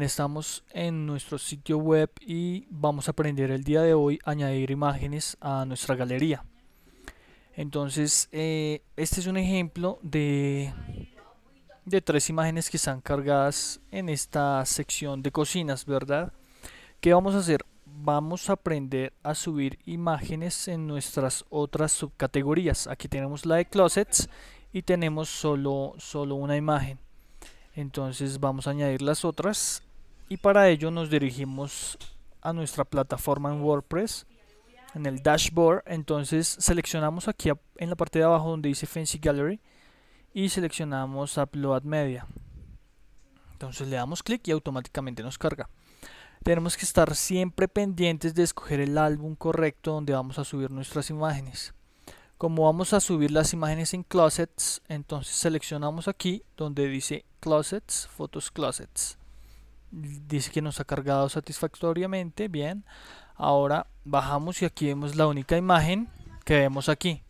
estamos en nuestro sitio web y vamos a aprender el día de hoy a añadir imágenes a nuestra galería. Entonces, eh, este es un ejemplo de, de tres imágenes que están cargadas en esta sección de cocinas, ¿verdad? ¿Qué vamos a hacer? Vamos a aprender a subir imágenes en nuestras otras subcategorías. Aquí tenemos la de closets y tenemos solo, solo una imagen entonces vamos a añadir las otras y para ello nos dirigimos a nuestra plataforma en WordPress en el dashboard entonces seleccionamos aquí en la parte de abajo donde dice Fancy Gallery y seleccionamos Upload Media entonces le damos clic y automáticamente nos carga tenemos que estar siempre pendientes de escoger el álbum correcto donde vamos a subir nuestras imágenes como vamos a subir las imágenes en closets, entonces seleccionamos aquí donde dice closets, fotos closets. Dice que nos ha cargado satisfactoriamente, bien. Ahora bajamos y aquí vemos la única imagen que vemos aquí.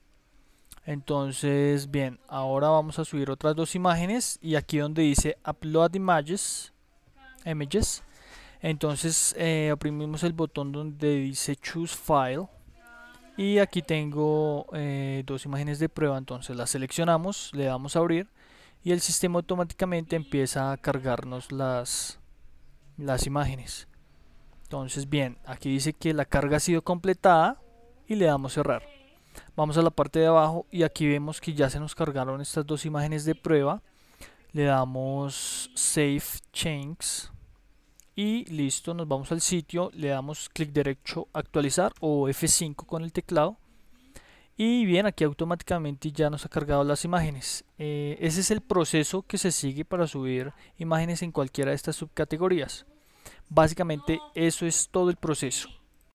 Entonces, bien, ahora vamos a subir otras dos imágenes y aquí donde dice upload images, images entonces eh, oprimimos el botón donde dice choose file y aquí tengo eh, dos imágenes de prueba entonces las seleccionamos le damos a abrir y el sistema automáticamente empieza a cargarnos las las imágenes entonces bien aquí dice que la carga ha sido completada y le damos cerrar vamos a la parte de abajo y aquí vemos que ya se nos cargaron estas dos imágenes de prueba le damos save changes y listo, nos vamos al sitio, le damos clic derecho actualizar o F5 con el teclado y bien aquí automáticamente ya nos ha cargado las imágenes eh, ese es el proceso que se sigue para subir imágenes en cualquiera de estas subcategorías básicamente eso es todo el proceso